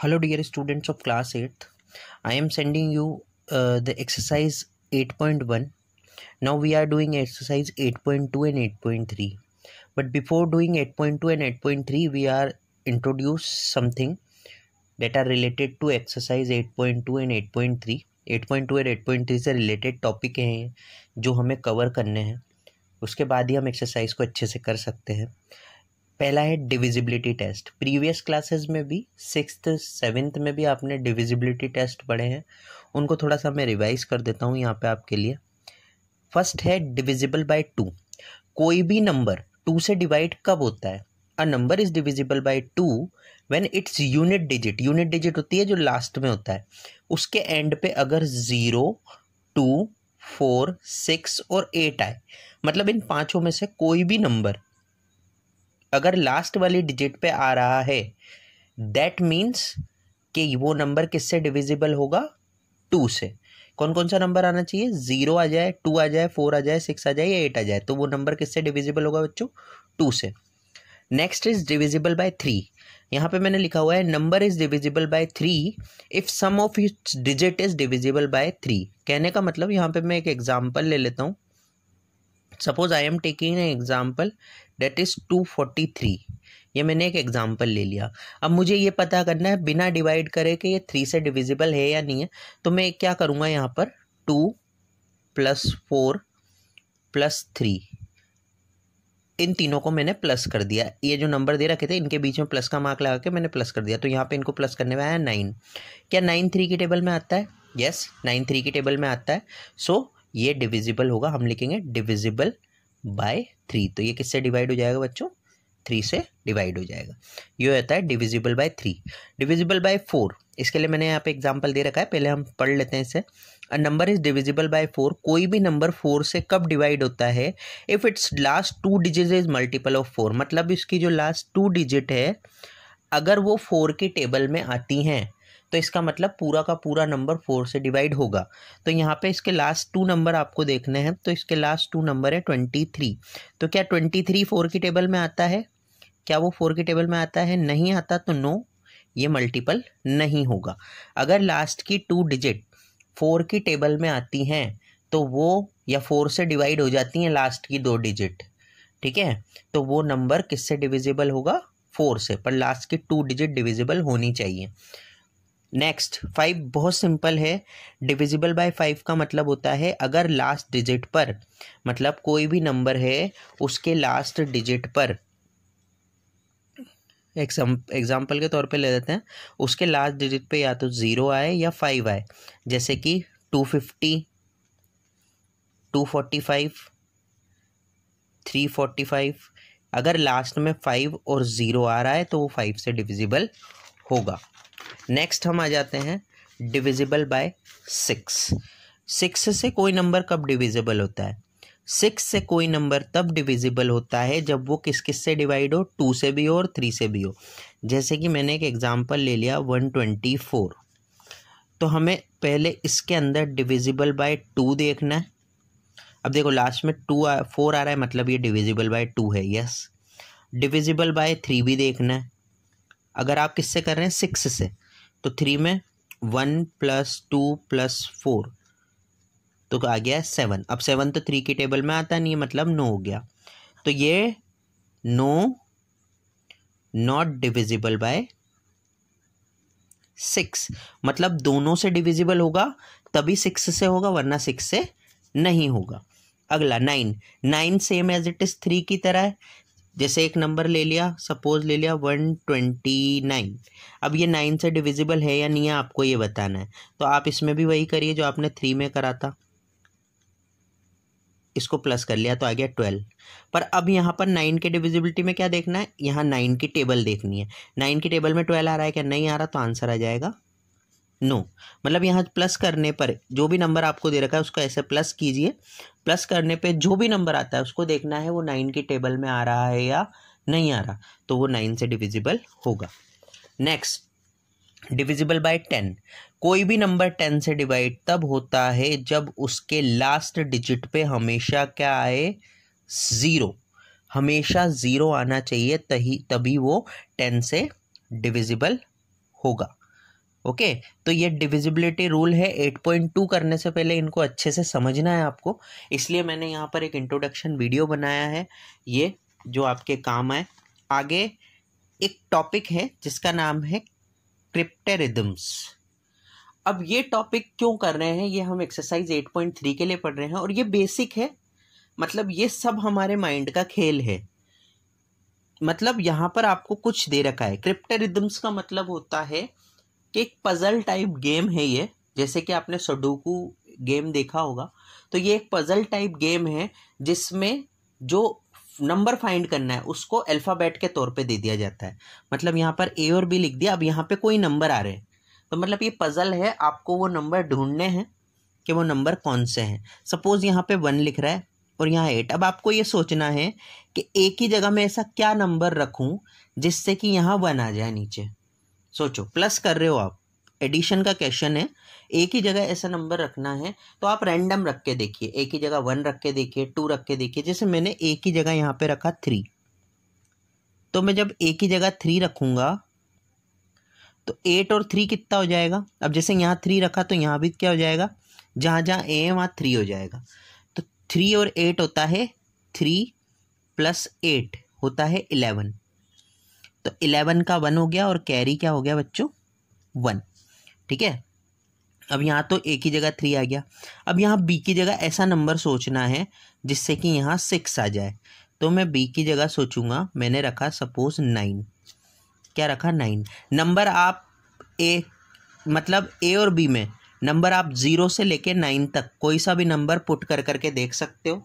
hello dear students of class 8th i am sending you uh, the exercise 8.1 now we are doing exercise 8.2 and 8.3 but before doing 8.2 and 8.3 we are introduce something that are related to exercise 8.2 and 8.3 8.2 और 8.3 से related topic हैं जो हमें cover करने हैं उसके बाद ही हम एक्सरसाइज को अच्छे से कर सकते हैं पहला है डिविजिबिलिटी टेस्ट प्रीवियस क्लासेस में भी सिक्स सेवेंथ में भी आपने डिविजिबिलिटी टेस्ट पढ़े हैं उनको थोड़ा सा मैं रिवाइज कर देता हूँ यहाँ पे आपके लिए फर्स्ट है डिविजिबल बाय टू कोई भी नंबर टू से डिवाइड कब होता है a number is divisible by two when it's unit digit unit digit होती है जो लास्ट में होता है उसके एंड पे अगर ज़ीरो टू फोर सिक्स और एट आए मतलब इन पाँचों में से कोई भी नंबर अगर लास्ट वाली डिजिट पे आ रहा है दैट मीन्स कि वो नंबर किससे डिविजिबल होगा टू से कौन कौन सा नंबर आना चाहिए ज़ीरो आ जाए टू आ जाए फोर आ जाए सिक्स आ जाए या एट आ जाए तो वो नंबर किससे डिविजिबल होगा बच्चों टू से next is divisible by three यहाँ पे मैंने लिखा हुआ है number is divisible by three if sum of its digit is divisible by three कहने का मतलब यहाँ पे मैं एक एग्जाम्पल ले लेता हूँ suppose I am taking example that is two forty three ये मैंने एक एग्ज़ाम्पल ले लिया अब मुझे ये पता करना है बिना डिवाइड करे कि ये थ्री से डिविजिबल है या नहीं है तो मैं क्या करूँगा यहाँ पर two plus four plus three इन तीनों को मैंने प्लस कर दिया ये जो नंबर दे रखे थे इनके बीच में प्लस का मार्क लगा के मैंने प्लस कर दिया तो यहाँ पे इनको प्लस करने में आया नाइन क्या नाइन थ्री की टेबल में आता है यस नाइन थ्री की टेबल में आता है सो so, ये डिविजिबल होगा हम लिखेंगे डिविजिबल बाय थ्री तो ये किससे डिवाइड हो जाएगा बच्चों थ्री से डिवाइड हो जाएगा ये होता है divisible by three divisible by four इसके लिए मैंने यहाँ पे एग्जाम्पल दे रखा है पहले हम पढ़ लेते हैं इसे a number is divisible by four कोई भी नंबर फोर से कब डिवाइड होता है if its last two digit is multiple of four मतलब इसकी जो लास्ट टू डिजिट है अगर वो फोर की टेबल में आती हैं तो इसका मतलब पूरा का पूरा नंबर फोर से डिवाइड होगा तो यहाँ पे इसके लास्ट टू नंबर आपको देखने हैं तो इसके लास्ट टू नंबर है ट्वेंटी थ्री तो क्या ट्वेंटी थ्री फोर की टेबल में आता है क्या वो फोर की टेबल में आता है नहीं आता तो नो ये मल्टीपल नहीं होगा अगर लास्ट की टू डिजिट फोर की टेबल में आती हैं तो वो या फोर से डिवाइड हो जाती हैं लास्ट की दो डिजिट ठीक है तो वो नंबर किससे डिविजिबल होगा फोर से पर लास्ट की टू डिजिट डिविजिबल होनी चाहिए नेक्स्ट फाइव बहुत सिंपल है डिविजिबल बाय फाइव का मतलब होता है अगर लास्ट डिजिट पर मतलब कोई भी नंबर है उसके लास्ट डिजिट पर एग्जाम्पल के तौर पे ले लेते हैं उसके लास्ट डिजिट पे या तो ज़ीरो आए या फाइव आए जैसे कि two fifty two forty five three forty five अगर लास्ट में फाइव और ज़ीरो आ रहा है तो वो फाइव से डिविजिबल होगा नेक्स्ट हम आ जाते हैं डिविजिबल बाय सिक्स सिक्स से कोई नंबर कब डिविजिबल होता है सिक्स से कोई नंबर तब डिविजिबल होता है जब वो किस किस से डिवाइड हो टू से भी हो और थ्री से भी हो जैसे कि मैंने एक एग्जांपल ले लिया वन ट्वेंटी फोर तो हमें पहले इसके अंदर डिविजिबल बाय टू देखना है अब देखो लास्ट में टू फोर आ रहा है मतलब ये डिविजिबल बाय टू है यस डिविजिबल बाय थ्री भी देखना है अगर आप किससे कर रहे हैं सिक्स से तो थ्री में one plus two plus four तो आ गया सेवन अब सेवन तो थ्री की टेबल में आता नहीं है मतलब नो हो गया तो ये no not divisible by six मतलब दोनों से डिविजिबल होगा तभी सिक्स से होगा वरना सिक्स से नहीं होगा अगला nine nine same as it is three की तरह है जैसे एक नंबर ले लिया सपोज ले लिया वन ट्वेंटी नाइन अब ये नाइन से डिविजिबल है या नहीं है आपको ये बताना है तो आप इसमें भी वही करिए जो आपने थ्री में करा था इसको प्लस कर लिया तो आ गया ट्वेल्व पर अब यहाँ पर नाइन के डिविजिबिलिटी में क्या देखना है यहाँ नाइन की टेबल देखनी है नाइन की टेबल में ट्वेल्व आ रहा है क्या नहीं आ रहा तो आंसर आ जाएगा नो मतलब यहाँ प्लस करने पर जो भी नंबर आपको दे रखा है उसको ऐसे प्लस कीजिए प्लस करने पे जो भी नंबर आता है उसको देखना है वो नाइन की टेबल में आ रहा है या नहीं आ रहा तो वो नाइन से डिविजिबल होगा नेक्स्ट डिविजिबल बाय टेन कोई भी नंबर टेन से डिवाइड तब होता है जब उसके लास्ट डिजिट पे हमेशा क्या आए ज़ीरो हमेशा ज़ीरो आना चाहिए तही तभी वो टेन से डिविजिबल होगा ओके okay, तो ये डिविजिबिलिटी रूल है 8.2 करने से पहले इनको अच्छे से समझना है आपको इसलिए मैंने यहाँ पर एक इंट्रोडक्शन वीडियो बनाया है ये जो आपके काम आए आगे एक टॉपिक है जिसका नाम है क्रिप्टेरिदम्स अब ये टॉपिक क्यों कर रहे हैं ये हम एक्सरसाइज 8.3 के लिए पढ़ रहे हैं और ये बेसिक है मतलब ये सब हमारे माइंड का खेल है मतलब यहाँ पर आपको कुछ दे रखा है क्रिप्टेरिदम्स का मतलब होता है कि एक पज़ल टाइप गेम है ये जैसे कि आपने सडोकू गेम देखा होगा तो ये एक पज़ल टाइप गेम है जिसमें जो नंबर फाइंड करना है उसको अल्फ़ाबेट के तौर पे दे दिया जाता है मतलब यहाँ पर ए और बी लिख दिया अब यहाँ पे कोई नंबर आ रहे हैं तो मतलब ये पज़ल है आपको वो नंबर ढूंढने हैं कि वो नंबर कौन से हैं सपोज़ यहाँ पे वन लिख रहा है और यहाँ एट अब आपको ये सोचना है कि एक ही जगह में ऐसा क्या नंबर रखूँ जिससे कि यहाँ वन आ जाए नीचे सोचो प्लस कर रहे हो आप एडिशन का क्वेश्चन है एक ही जगह ऐसा नंबर रखना है तो आप रैंडम रख के देखिए एक ही जगह वन रख के देखिए टू रख के देखिए जैसे मैंने एक ही जगह यहाँ पे रखा थ्री तो मैं जब एक ही जगह थ्री रखूँगा तो एट और थ्री कितना हो जाएगा अब जैसे यहाँ थ्री रखा तो यहाँ भी क्या हो जाएगा जहाँ जहाँ ए है वहाँ थ्री हो जाएगा तो थ्री और एट होता है थ्री प्लस एट होता है इलेवन तो इलेवन का वन हो गया और कैरी क्या हो गया बच्चों वन ठीक है अब यहाँ तो ए की जगह थ्री आ गया अब यहाँ बी की जगह ऐसा नंबर सोचना है जिससे कि यहाँ सिक्स आ जाए तो मैं बी की जगह सोचूंगा मैंने रखा सपोज नाइन क्या रखा नाइन नंबर आप ए मतलब ए और बी में नंबर आप ज़ीरो से लेके नाइन तक कोई सा भी नंबर पुट कर करके देख सकते हो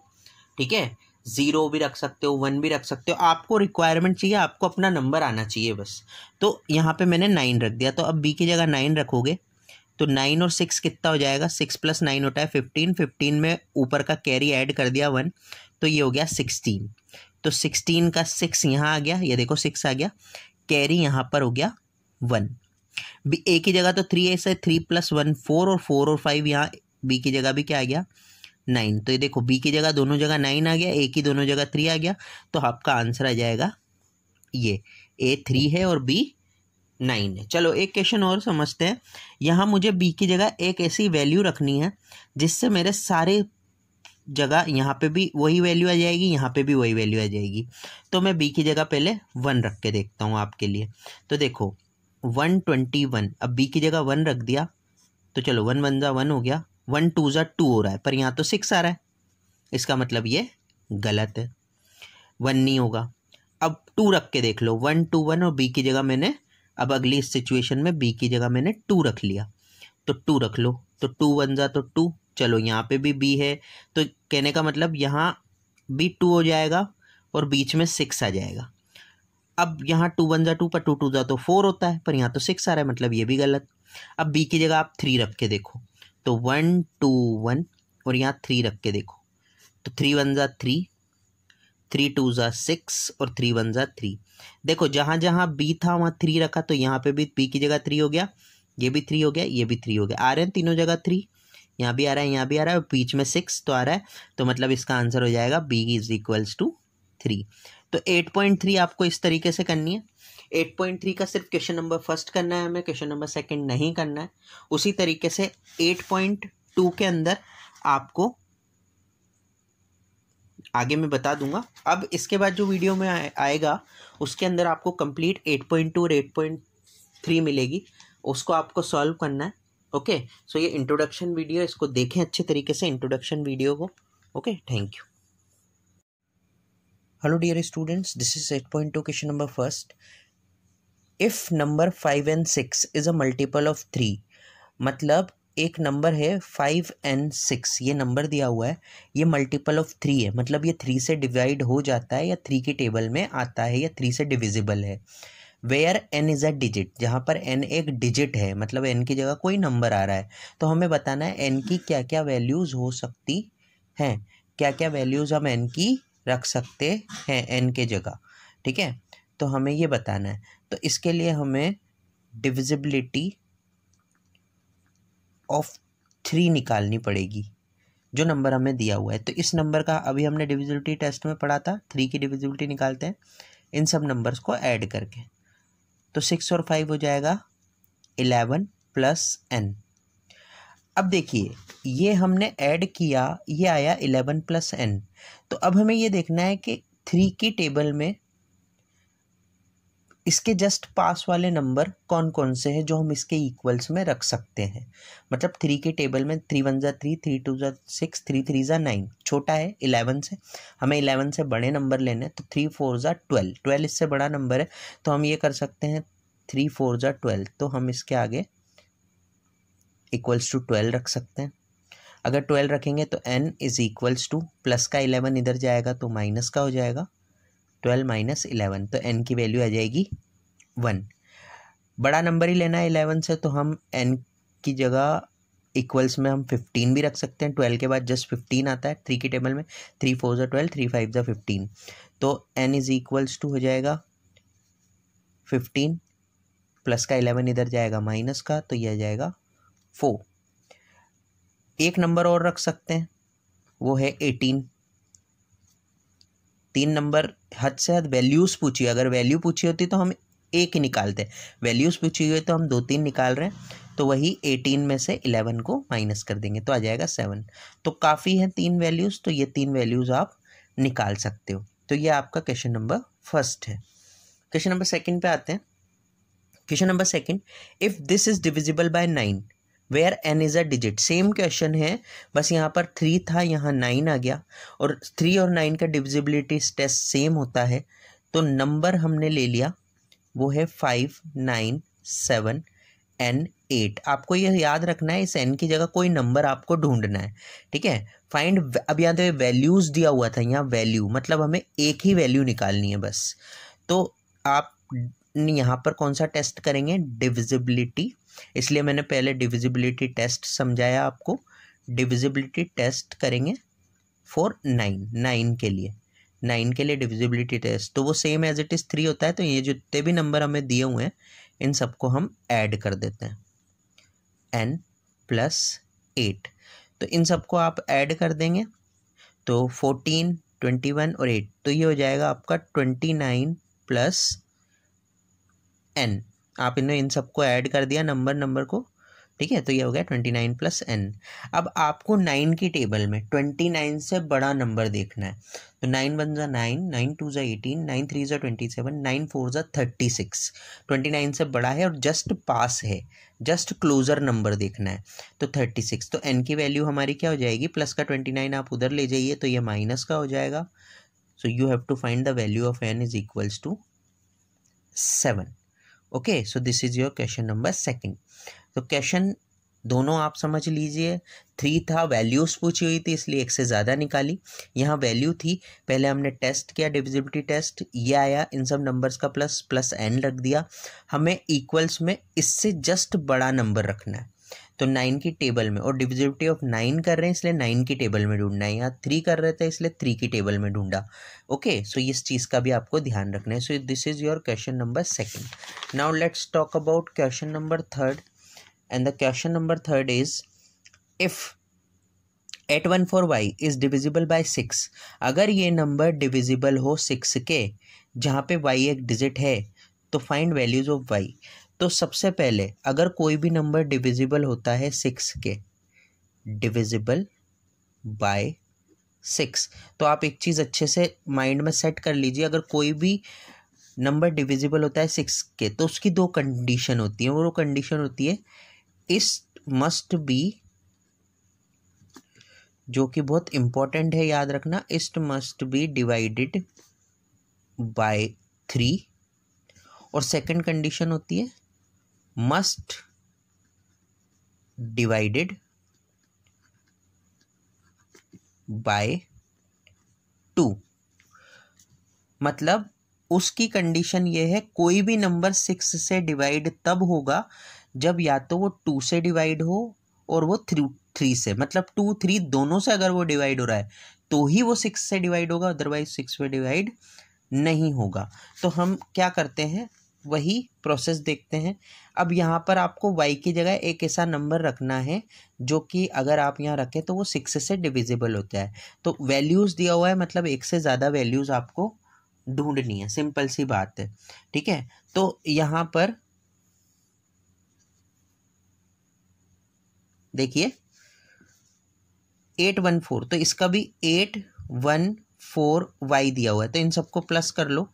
ठीक है ज़ीरो भी रख सकते हो वन भी रख सकते हो आपको रिक्वायरमेंट चाहिए आपको अपना नंबर आना चाहिए बस तो यहाँ पे मैंने नाइन रख दिया तो अब बी की जगह नाइन रखोगे तो नाइन और सिक्स कितना हो जाएगा सिक्स प्लस नाइन होता है फिफ्टीन फिफ्टीन में ऊपर का कैरी ऐड कर दिया वन तो ये हो गया सिक्सटीन तो सिक्सटीन का सिक्स यहाँ आ गया ये देखो सिक्स आ गया कैरी यहाँ पर हो गया वन बी ए की जगह तो थ्री ऐसे थ्री प्लस वन फोर और फोर और फाइव यहाँ बी की जगह भी क्या आ गया नाइन तो ये देखो बी की जगह दोनों जगह नाइन आ गया ए की दोनों जगह थ्री आ गया तो आपका आंसर आ जाएगा ये ए थ्री है और बी नाइन है चलो एक क्वेश्चन और समझते हैं यहाँ मुझे बी की जगह एक ऐसी वैल्यू रखनी है जिससे मेरे सारे जगह यहाँ पे भी वही वैल्यू आ जाएगी यहाँ पे भी वही वैल्यू आ जाएगी तो मैं बी की जगह पहले वन रख के देखता हूँ आपके लिए तो देखो वन ट्वेंटी वन अब बी की जगह वन रख दिया तो चलो वन वन जा वन हो गया वन टू ज़ा टू हो रहा है पर यहाँ तो सिक्स आ रहा है इसका मतलब ये गलत है वन नहीं होगा अब टू रख के देख लो वन टू वन और बी की जगह मैंने अब अगली सिचुएशन में बी की जगह मैंने टू रख लिया तो टू रख लो तो टू वन ज़ा तो टू चलो यहाँ पे भी बी है तो कहने का मतलब यहाँ बी टू हो जाएगा और बीच में सिक्स आ जाएगा अब यहाँ टू वन ज़ा टू पर टू टू ज़ा तो फोर होता है पर यहाँ तो सिक्स आ रहा है मतलब ये भी गलत अब बी की जगह आप थ्री रख के देखो तो वन टू वन और यहाँ थ्री रख के देखो तो थ्री वन ज़ा थ्री थ्री टू ज़ा सिक्स और थ्री वन ज़ा थ्री देखो जहाँ जहाँ बी था वहाँ थ्री रखा तो यहाँ पे भी बी की जगह थ्री हो गया ये भी थ्री हो गया ये भी थ्री हो गया आ रहे हैं तीनों जगह थ्री यहाँ भी आ रहा है यहाँ भी आ रहा है और बीच में सिक्स तो आ रहा है तो मतलब इसका आंसर हो जाएगा B is equals to three तो एट पॉइंट थ्री आपको इस तरीके से करनी है एट पॉइंट थ्री का सिर्फ क्वेश्चन नंबर फर्स्ट करना है हमें क्वेश्चन नंबर सेकंड नहीं करना है उसी तरीके से एट पॉइंट टू के अंदर आपको आगे मैं बता दूंगा अब इसके बाद जो वीडियो में आए, आएगा उसके अंदर आपको कंप्लीट एट पॉइंट टू और एट पॉइंट थ्री मिलेगी उसको आपको सॉल्व करना है ओके सो ये इंट्रोडक्शन वीडियो इसको देखें अच्छे तरीके से इंट्रोडक्शन वीडियो को okay thank you hello dear students this is eight point two question number first if number five and six is a multiple of three मतलब एक नंबर है फाइव एंड सिक्स ये नंबर दिया हुआ है ये multiple of three है मतलब ये थ्री से डिवाइड हो जाता है या थ्री के टेबल में आता है या थ्री से डिविजिबल है where N is a digit जहाँ पर एन एक डिजिट है मतलब एन की जगह कोई नंबर आ रहा है तो हमें बताना है एन की क्या क्या वैल्यूज़ हो सकती हैं क्या क्या वैल्यूज़ हम एन की रख सकते हैं एन के जगह ठीक है तो हमें ये बताना है तो इसके लिए हमें डिविजिबिलिटी ऑफ थ्री निकालनी पड़ेगी जो नंबर हमें दिया हुआ है तो इस नंबर का अभी हमने डिविजिबिलिटी टेस्ट में पढ़ा था थ्री की डिविजिबिलिटी निकालते हैं इन सब नंबर्स को ऐड करके तो सिक्स और फाइव हो जाएगा इलेवन प्लस एन अब देखिए ये हमने ऐड किया ये आया इलेवन प्लस एन तो अब हमें ये देखना है कि थ्री की टेबल में इसके जस्ट पास वाले नंबर कौन कौन से हैं जो हम इसके इक्वल्स में रख सकते हैं मतलब थ्री के टेबल में थ्री वन ज़ा थ्री थ्री टू ज़ा सिक्स थ्री थ्री ज़ा नाइन छोटा है इलेवन से हमें इलेवन से बड़े नंबर लेने हैं तो थ्री फोर ज़ा ट्वेल्व ट्वेल्व इससे बड़ा नंबर है तो हम ये कर सकते हैं थ्री फोर ज़ा ट्वेल्व तो हम इसके आगे इक्वल्स टू ट्वेल्व रख सकते हैं अगर ट्वेल्व रखेंगे तो N is equals to plus का इलेवन इधर जाएगा तो माइनस का हो जाएगा ट्वेल्व माइनस इलेवन तो एन की वैल्यू आ जाएगी वन बड़ा नंबर ही लेना है इलेवन से तो हम एन की जगह इक्वल्स में हम फिफ्टीन भी रख सकते हैं ट्वेल्व के बाद जस्ट फिफ्टीन आता है थ्री की टेबल में थ्री फोर ज़ा ट्वेल्व थ्री फाइव ज़ा फिफ्टीन तो एन इज़ इक्वल्स टू हो जाएगा फिफ्टीन प्लस का इलेवन इधर जाएगा माइनस का तो यह आ जाएगा फोर एक नंबर और रख सकते हैं वो है एटीन तीन नंबर हद से हद वैल्यूज़ पूछिए अगर वैल्यू पूछी होती तो हम एक ही निकालते वैल्यूज़ पूछी हुई तो हम दो तीन निकाल रहे हैं तो वही एटीन में से इलेवन को माइनस कर देंगे तो आ जाएगा सेवन तो काफ़ी है तीन वैल्यूज़ तो ये तीन वैल्यूज़ आप निकाल सकते हो तो ये आपका क्वेश्चन नंबर फर्स्ट है क्वेश्चन नंबर सेकेंड पर आते हैं question number second if this is divisible by nine where N is a digit same question है बस यहाँ पर थ्री था यहाँ नाइन आ गया और थ्री और नाइन का डिविजिबिलिटी टेस्ट सेम होता है तो नंबर हमने ले लिया वो है five nine seven n eight आपको ये याद रखना है इस एन की जगह कोई नंबर आपको ढूंढना है ठीक है फाइंड अब यहाँ तो वैल्यूज़ दिया हुआ था यहाँ वैल्यू मतलब हमें एक ही वैल्यू निकालनी है बस तो आप यहाँ पर कौन सा टेस्ट करेंगे डिविजिबिलिटी इसलिए मैंने पहले डिविजिबिलिटी टेस्ट समझाया आपको डिविजिबिलिटी टेस्ट करेंगे फॉर नाइन नाइन के लिए नाइन के लिए डिविजिबिलिटी टेस्ट तो वो same as it is three होता है तो ये जितने भी नंबर हमें दिए हुए हैं इन सबको हम ऐड कर देते हैं एन प्लस एट तो इन सबको आप ऐड कर देंगे तो फोर्टीन ट्वेंटी वन और एट तो ये हो जाएगा आपका ट्वेंटी नाइन प्लस एन आप इन्होंने इन सबको ऐड कर दिया नंबर नंबर को ठीक है तो ये हो गया ट्वेंटी नाइन प्लस एन अब आपको नाइन की टेबल में ट्वेंटी नाइन से बड़ा नंबर देखना है तो नाइन वन ज़ा नाइन नाइन टू ज़ा एटीन नाइन थ्री ज़ा ट्वेंटी सेवन नाइन फोर ज़ा थर्टी सिक्स ट्वेंटी नाइन से बड़ा है और जस्ट पास है जस्ट क्लोज़र नंबर देखना है तो थर्टी सिक्स तो एन की वैल्यू हमारी क्या हो जाएगी प्लस का ट्वेंटी नाइन आप उधर ले जाइए तो ये माइनस का हो जाएगा so you have to find the value of n is equals to seven okay so this is your question number second तो क्वेश्चन दोनों आप समझ लीजिए थ्री था वैल्यूज़ पूछी हुई थी इसलिए एक से ज़्यादा निकाली यहाँ वैल्यू थी पहले हमने टेस्ट किया डिविजिबिलिटी टेस्ट ये आया इन सब नंबर्स का प्लस प्लस एन रख दिया हमें इक्वल्स में इससे जस्ट बड़ा नंबर रखना है तो नाइन की टेबल में और डिविजिबिलिटी ऑफ नाइन कर रहे हैं इसलिए नाइन की टेबल में ढूंढना है यहाँ थ्री कर रहे थे इसलिए थ्री की टेबल में ढूंढा ओके सो इस चीज़ का भी आपको ध्यान रखना है so this is your question number second now let's talk about question number third and the question number third is if eight one four y is divisible by six अगर ये number divisible हो six के जहाँ पे Y एक digit है तो find values of Y तो सबसे पहले अगर कोई भी नंबर डिविजिबल होता है सिक्स के डिविजिबल बाय सिक्स तो आप एक चीज़ अच्छे से माइंड में सेट कर लीजिए अगर कोई भी नंबर डिविजिबल होता है सिक्स के तो उसकी दो कंडीशन होती है वो कंडीशन होती है इस मस्ट बी जो कि बहुत इम्पॉर्टेंट है याद रखना इस्ट must be divided by three और सेकंड कंडीशन होती है must divided by टू मतलब उसकी कंडीशन ये है कोई भी नंबर सिक्स से डिवाइड तब होगा जब या तो वो टू से डिवाइड हो और वो थ्री थ्री से मतलब टू थ्री दोनों से अगर वो डिवाइड हो रहा है तो ही वो सिक्स से डिवाइड होगा अदरवाइज सिक्स में डिवाइड नहीं होगा तो हम क्या करते हैं वही प्रोसेस देखते हैं अब यहाँ पर आपको वाई की जगह एक ऐसा नंबर रखना है जो कि अगर आप यहाँ रखें तो वो सिक्स से डिविजिबल होता है तो वैल्यूज़ दिया हुआ है मतलब एक से ज़्यादा वैल्यूज़ आपको ढूंढनी है सिंपल सी बात है ठीक है तो यहाँ पर देखिए एट वन फोर तो इसका भी एट वन फोर वाई दिया हुआ है तो इन सबको प्लस कर लो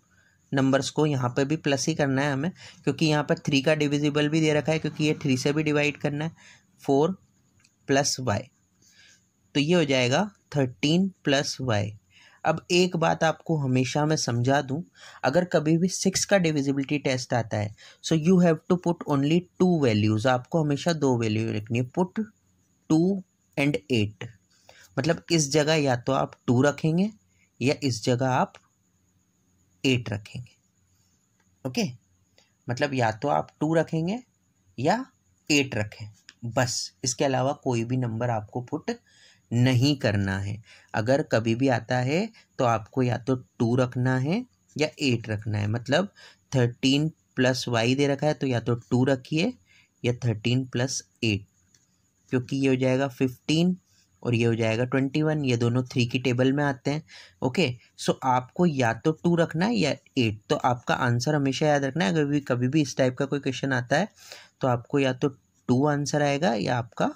नंबर्स को यहाँ पर भी प्लस ही करना है हमें क्योंकि यहाँ पर थ्री का डिविजिबल भी दे रखा है क्योंकि ये थ्री से भी डिवाइड करना है फोर प्लस वाई तो ये हो जाएगा थर्टीन प्लस वाई अब एक बात आपको हमेशा मैं समझा दूं अगर कभी भी सिक्स का डिविजिबिलिटी टेस्ट आता है so you have to put only two values आपको हमेशा दो वैल्यू रखनी है पुट टू एंड एट मतलब इस जगह या तो आप टू रखेंगे या इस जगह आप एट रखेंगे ओके मतलब या तो आप टू रखेंगे या एट रखें बस इसके अलावा कोई भी नंबर आपको पुट नहीं करना है अगर कभी भी आता है तो आपको या तो टू रखना है या एट रखना है मतलब थर्टीन प्लस वाई दे रखा है तो या तो टू रखिए या थर्टीन प्लस एट क्योंकि ये हो जाएगा फिफ्टीन और ये हो जाएगा ट्वेंटी वन ये दोनों थ्री की टेबल में आते हैं ओके सो आपको या तो टू रखना है या एट तो आपका आंसर हमेशा याद रखना है अगर भी कभी भी इस टाइप का कोई क्वेश्चन आता है तो आपको या तो टू आंसर आएगा या आपका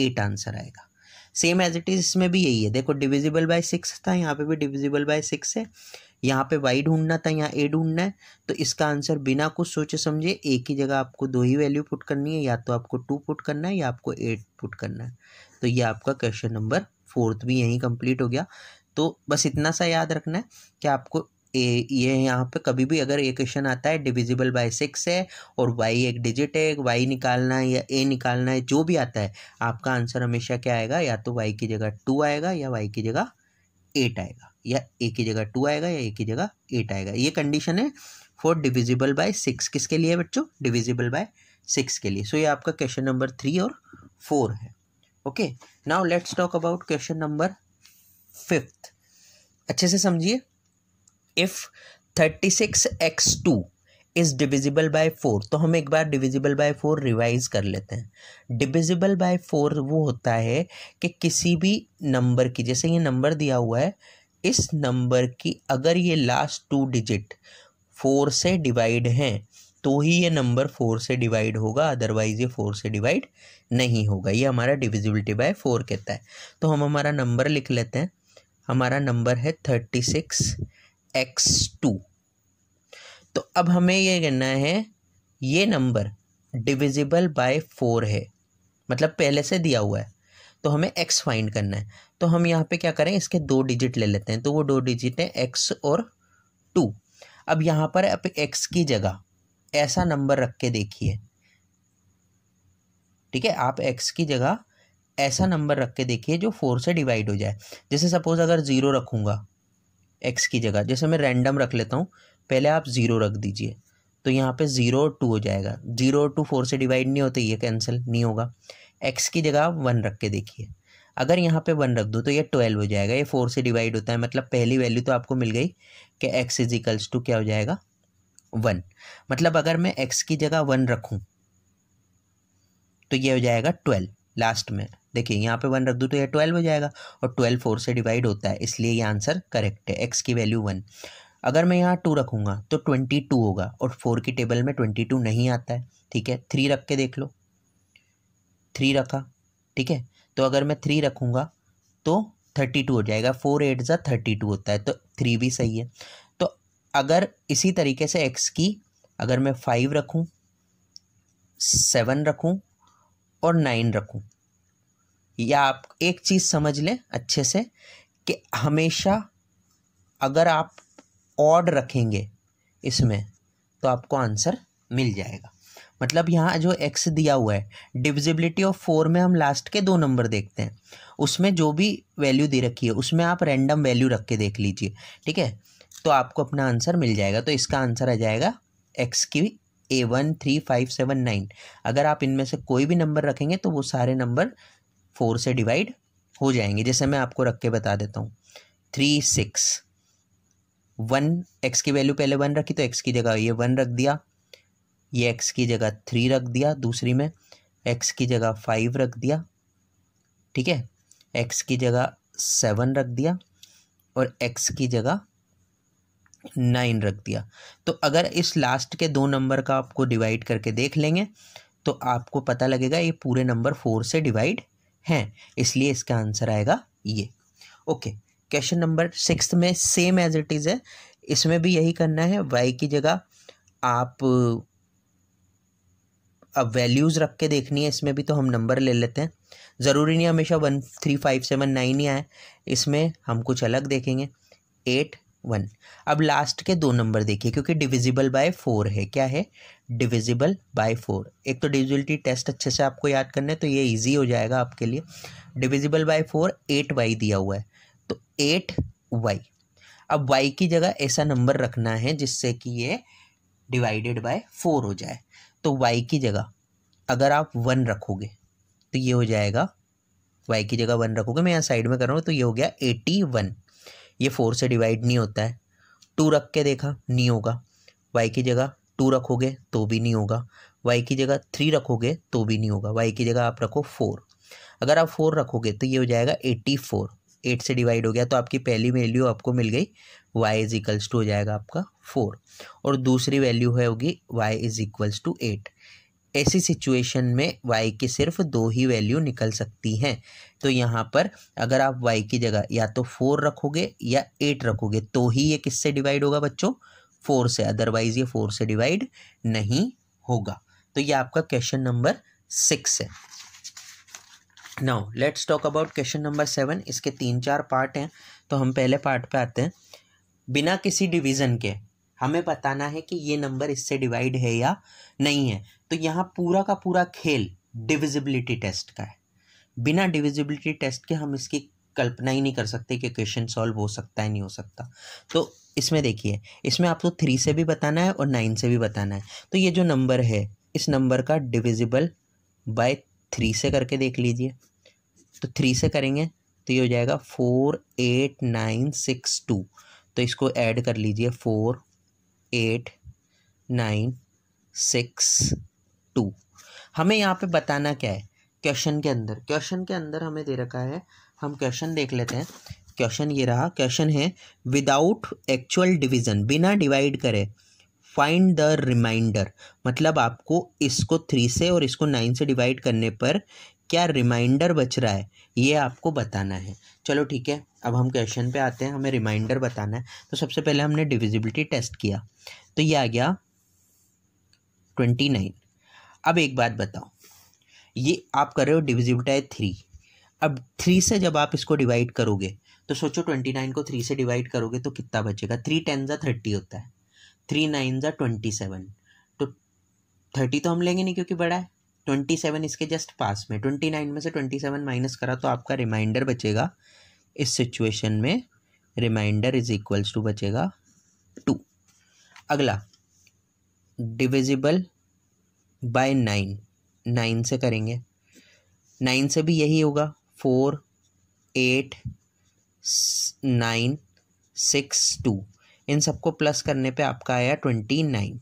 एट आंसर आएगा सेम एज इट इज़ इसमें भी यही है देखो डिविजिबल बाय सिक्स था यहाँ पे भी डिविजिबल बाय सिक्स है यहाँ पे वाई ढूंढना था यहाँ ए ढूंढना है तो इसका आंसर बिना कुछ सोचे समझे एक ही जगह आपको दो ही वैल्यू पुट करनी है या तो आपको टू पुट करना है या आपको एट पुट करना है तो ये आपका क्वेश्चन नंबर फोर्थ भी यहीं कंप्लीट हो गया तो बस इतना सा याद रखना है कि आपको ए ये यहाँ पे कभी भी अगर ये क्वेश्चन आता है डिविजिबल बाय सिक्स है और वाई एक डिजिट है वाई निकालना है या ए निकालना है जो भी आता है आपका आंसर हमेशा क्या आएगा या तो वाई की जगह टू आएगा या वाई की जगह एट आएगा या ए की जगह टू आएगा या ए की जगह एट आएगा ये कंडीशन है फॉर डिविजिबल बाय सिक्स किसके लिए है बच्चों डिविजिबल बाय सिक्स के लिए सो ये आपका क्वेश्चन नंबर थ्री और फोर है okay now let's talk about question number fifth अच्छे से समझिए if thirty six x two is divisible by four तो हम एक बार डिविजिबल बाय फोर रिवाइज कर लेते हैं डिविजिबल बाय फोर वो होता है कि किसी भी नंबर की जैसे ये नंबर दिया हुआ है इस नंबर की अगर ये लास्ट टू डिजिट फोर से डिवाइड हैं तो ही ये नंबर फोर से डिवाइड होगा अदरवाइज़ ये फोर से डिवाइड नहीं होगा ये हमारा डिविजिबिलिटी बाय फोर कहता है तो हम हमारा नंबर लिख लेते हैं हमारा नंबर है थर्टी सिक्स एक्स टू तो अब हमें ये कहना है ये नंबर डिविजिबल बाय फोर है मतलब पहले से दिया हुआ है तो हमें एक्स फाइंड करना है तो हम यहाँ पे क्या करें इसके दो डिजिट ले लेते हैं तो वो दो डिजिट हैं एक्स और टू अब यहाँ पर अब एक्स की जगह ऐसा नंबर रख के देखिए ठीक है आप एक्स की जगह ऐसा नंबर रख के देखिए जो फोर से डिवाइड हो जाए जैसे सपोज अगर ज़ीरो रखूँगा एक्स की जगह जैसे मैं रैंडम रख लेता हूँ पहले आप ज़ीरो रख दीजिए तो यहाँ पे ज़ीरो टू हो जाएगा ज़ीरो टू फोर से डिवाइड नहीं होते ये कैंसिल नहीं होगा एक्स की जगह आप वन रख के देखिए अगर यहाँ पे वन रख दो तो ये ट्वेल्व हो जाएगा ये फोर से डिवाइड होता है मतलब पहली वैल्यू तो आपको मिल गई कि एक्स इजिकल्स टू क्या हो जाएगा वन मतलब अगर मैं एक्स की जगह वन रखूँ तो ये हो जाएगा ट्वेल्व लास्ट में देखिए यहाँ पे वन रख दूँ तो ये ट्वेल्व हो जाएगा और ट्वेल्व फोर से डिवाइड होता है इसलिए ये आंसर करेक्ट है एक्स की वैल्यू वन अगर मैं यहाँ टू रखूँगा तो ट्वेंटी टू होगा और फोर की टेबल में ट्वेंटी टू नहीं आता है ठीक है थ्री रख के देख लो थ्री रखा ठीक है तो अगर मैं थ्री रखूँगा तो थर्टी टू हो जाएगा फोर एट ज़ा थर्टी टू होता है तो थ्री भी सही है अगर इसी तरीके से एक्स की अगर मैं फाइव रखूँ सेवन रखूँ और नाइन रखूँ या आप एक चीज़ समझ लें अच्छे से कि हमेशा अगर आप ऑड रखेंगे इसमें तो आपको आंसर मिल जाएगा मतलब यहाँ जो एक्स दिया हुआ है डिविजिबिलिटी ऑफ फोर में हम लास्ट के दो नंबर देखते हैं उसमें जो भी वैल्यू दे रखी है उसमें आप रैंडम वैल्यू रख के देख लीजिए ठीक है तो आपको अपना आंसर मिल जाएगा तो इसका आंसर आ जाएगा एक्स की ए one three five seven nine अगर आप इनमें से कोई भी नंबर रखेंगे तो वो सारे नंबर फोर से डिवाइड हो जाएंगे जैसे मैं आपको रख के बता देता हूँ थ्री सिक्स वन एक्स की वैल्यू पहले वन रखी तो एक्स की जगह ये वन रख दिया ये एक्स की जगह थ्री रख दिया दूसरी में एक्स की जगह फाइव रख दिया ठीक है एक्स की जगह सेवन रख दिया और एक्स की जगह नाइन रख दिया तो अगर इस लास्ट के दो नंबर का आपको डिवाइड करके देख लेंगे तो आपको पता लगेगा ये पूरे नंबर फोर से डिवाइड हैं इसलिए इसका आंसर आएगा ये ओके क्वेश्चन नंबर सिक्स में सेम एज इट इज़ है इसमें भी यही करना है वाई की जगह आप अब वैल्यूज़ रख के देखनी है इसमें भी तो हम नंबर ले लेते हैं ज़रूरी नहीं हमेशा one three five seven nine ही आए इसमें हम कुछ अलग देखेंगे एट वन अब लास्ट के दो नंबर देखिए क्योंकि डिविजिबल बाय फोर है क्या है डिविजिबल बाय फोर एक तो डिविजिबिलिटी टेस्ट अच्छे से आपको याद करना है तो ये इजी हो जाएगा आपके लिए divisible by four eight y दिया हुआ है तो एट वाई अब वाई की जगह ऐसा नंबर रखना है जिससे कि ये डिवाइडेड बाय फोर हो जाए तो वाई की जगह अगर आप वन रखोगे तो ये हो जाएगा वाई की जगह वन रखोगे मैं यहाँ साइड में कर रहा हूँ तो ये हो गया एटी वन ये फोर से डिवाइड नहीं होता है टू रख के देखा नहीं होगा वाई की जगह टू रखोगे तो भी नहीं होगा वाई की जगह थ्री रखोगे तो भी नहीं होगा वाई की जगह आप रखो फोर अगर आप फोर रखोगे तो ये हो जाएगा एट्टी फोर एट से डिवाइड हो गया तो आपकी पहली वैल्यू आपको मिल गई y इज इक्वल्स टू हो जाएगा आपका फोर और दूसरी वैल्यू है होगी y is equals to eight ऐसी सिचुएशन में y की सिर्फ दो ही वैल्यू निकल सकती हैं तो यहाँ पर अगर आप y की जगह या तो फोर रखोगे या एट रखोगे तो ही ये किससे डिवाइड होगा बच्चों फोर से अदरवाइज ये फोर से डिवाइड नहीं होगा तो ये आपका क्वेश्चन नंबर सिक्स है now let's talk about question number seven इसके तीन चार पार्ट हैं तो हम पहले पार्ट पे आते हैं बिना किसी डिवीज़न के हमें बताना है कि ये नंबर इससे डिवाइड है या नहीं है तो यहाँ पूरा का पूरा खेल डिविजिबिलिटी टेस्ट का है बिना डिविजिबिलिटी टेस्ट के हम इसकी कल्पना ही नहीं कर सकते कि क्वेश्चन सॉल्व हो सकता है नहीं हो सकता तो इसमें देखिए इसमें आपको तो थ्री से भी बताना है और नाइन से भी बताना है तो ये जो नंबर है इस नंबर का डिविजिबल बाय थ्री से करके देख लीजिए तो थ्री से करेंगे तो ये हो जाएगा four eight nine six two तो इसको ऐड कर लीजिए four eight nine six two हमें यहाँ पे बताना क्या है क्वेश्चन के अंदर क्वेश्चन के अंदर हमें दे रखा है हम क्वेश्चन देख लेते हैं क्वेश्चन ये रहा क्वेश्चन है विदाउट एक्चुअल डिवीजन बिना डिवाइड करे फाइंड द रिमाइंडर मतलब आपको इसको थ्री से और इसको नाइन से डिवाइड करने पर क्या रिमाइंडर बच रहा है ये आपको बताना है चलो ठीक है अब हम क्वेश्चन पे आते हैं हमें रिमाइंडर बताना है तो सबसे पहले हमने डिविजिबिलिटी टेस्ट किया तो ये आ गया ट्वेंटी नाइन अब एक बात बताओ ये आप कर रहे हो डिविजिबिलिटी है थ्री अब थ्री से जब आप इसको डिवाइड करोगे तो सोचो ट्वेंटी नाइन को थ्री से डिवाइड करोगे तो कितना बचेगा थ्री टेन ज़ा थर्टी होता है थ्री नाइन ज़ा ट्वेंटी सेवन तो थर्टी तो हम लेंगे नहीं क्योंकि बड़ा है ट्वेंटी सेवन इसके जस्ट पास में ट्वेंटी नाइन में से ट्वेंटी सेवन माइनस करा तो आपका रिमाइंडर बचेगा इस सिचुएशन में रिमाइंडर इज इक्वल्स टू बचेगा टू अगला डिविजिबल बाय नाइन नाइन से करेंगे नाइन से भी यही होगा four eight nine six two इन सबको प्लस करने पे आपका आया ट्वेंटी नाइन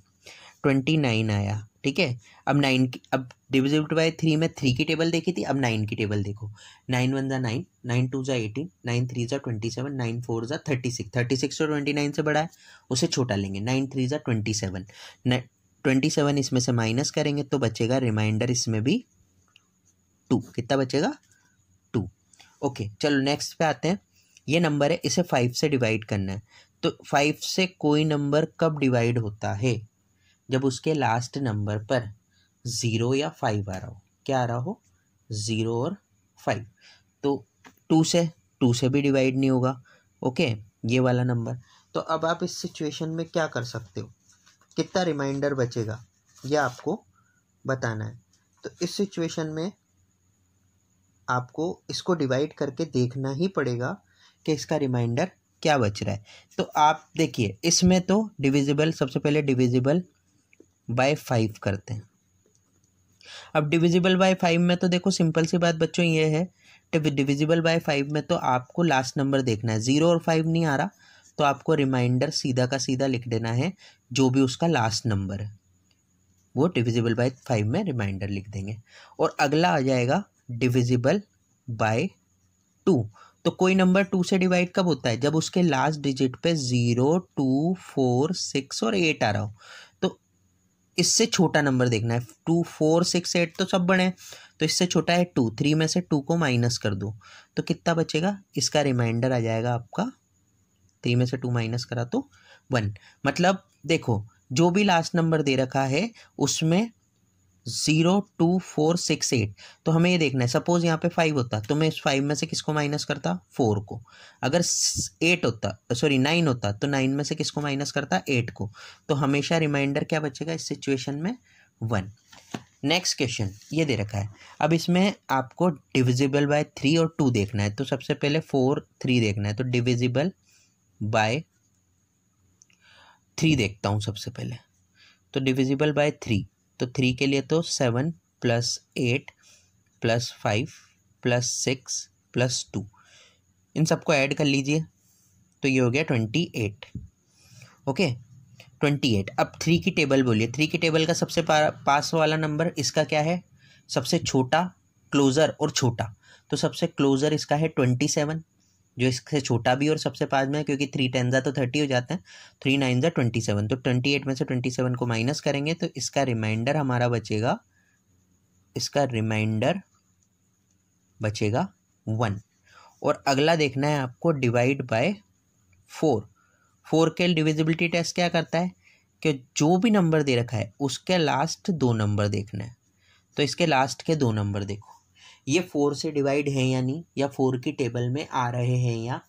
ट्वेंटी नाइन आया ठीक है अब नाइन की अब डिविजिबल बाय थ्री में थ्री की टेबल देखी थी अब नाइन की टेबल देखो नाइन वन ज़ा नाइन नाइन टू ज़ा एटीन नाइन थ्री ज़ा ट्वेंटी सेवन नाइन फोर ज़ा थर्टी सिक्स थर्टी सिक्स और ट्वेंटी नाइन से बड़ा है उसे छोटा लेंगे नाइन थ्री ज़ा ट्वेंटी सेवन ट्वेंटी सेवन इसमें से माइनस करेंगे तो बचेगा रिमाइंडर इसमें भी टू कितना बचेगा टू ओके चलो नेक्स्ट पे आते हैं ये नंबर है इसे फाइव से डिवाइड करना है तो फाइव से कोई नंबर कब डिवाइड होता है जब उसके लास्ट नंबर पर ज़ीरो या फाइव आ रहा हो क्या आ रहा हो ज़ीरो और फाइव तो टू से टू से भी डिवाइड नहीं होगा ओके ये वाला नंबर तो अब आप इस सिचुएशन में क्या कर सकते हो कितना रिमाइंडर बचेगा यह आपको बताना है तो इस सिचुएशन में आपको इसको डिवाइड करके देखना ही पड़ेगा कि इसका रिमाइंडर क्या बच रहा है तो आप देखिए इसमें तो डिविजिबल सबसे पहले डिविजिबल बाय फाइव करते हैं अब डिविजिबल बाय फाइव में तो देखो सिंपल सी बात बच्चों ये है डिविजिबल बाय फाइव में तो आपको लास्ट नंबर देखना है ज़ीरो और फाइव नहीं आ रहा तो आपको रिमाइंडर सीधा का सीधा लिख देना है जो भी उसका लास्ट नंबर है वो डिविजिबल बाय फाइव में रिमाइंडर लिख देंगे और अगला आ जाएगा डिविजिबल बाय टू तो कोई नंबर टू से डिवाइड कब होता है जब उसके लास्ट डिजिट पे ज़ीरो टू फोर सिक्स और एट आ रहा हो इससे छोटा नंबर देखना है टू फोर सिक्स एट तो सब बड़े हैं तो इससे छोटा है टू थ्री में से टू को माइनस कर दो तो कितना बचेगा इसका रिमाइंडर आ जाएगा आपका थ्री में से टू माइनस करा तो वन मतलब देखो जो भी लास्ट नंबर दे रखा है उसमें zero two four six eight तो हमें ये देखना है सपोज़ यहाँ पे फाइव होता तो मैं इस फाइव में से किसको माइनस करता फोर को अगर एट होता सॉरी नाइन होता तो नाइन में से किसको माइनस करता एट को तो हमेशा रिमाइंडर क्या बचेगा इस सिचुएशन में वन नेक्स्ट क्वेश्चन ये दे रखा है अब इसमें आपको डिविजिबल बाय थ्री और टू देखना है तो सबसे पहले फोर थ्री देखना है तो डिविजिबल बाय थ्री देखता हूँ सबसे पहले तो डिविजिबल बाय थ्री तो थ्री के लिए तो seven plus eight plus five plus six plus two इन सबको ऐड कर लीजिए तो ये हो गया twenty eight okay twenty eight अब थ्री की टेबल बोलिए थ्री की टेबल का सबसे पास वाला नंबर इसका क्या है सबसे छोटा क्लोज़र और छोटा तो सबसे क्लोज़र इसका है ट्वेंटी सेवन जो इससे छोटा भी और सबसे पास में है क्योंकि थ्री टेन ज़ा तो थर्टी हो जाता है थ्री नाइन ज़ा ट्वेंटी सेवन तो ट्वेंटी एट में से ट्वेंटी सेवन को माइनस करेंगे तो इसका रिमाइंडर हमारा बचेगा इसका रिमाइंडर बचेगा वन और अगला देखना है आपको डिवाइड बाय फोर फोर के डिविजिबिलिटी टेस्ट क्या करता है कि जो भी नंबर दे रखा है उसके लास्ट दो नंबर देखना है तो इसके लास्ट के दो नंबर देखो ये फोर से डिवाइड है या नहीं या फोर की टेबल में आ रहे हैं या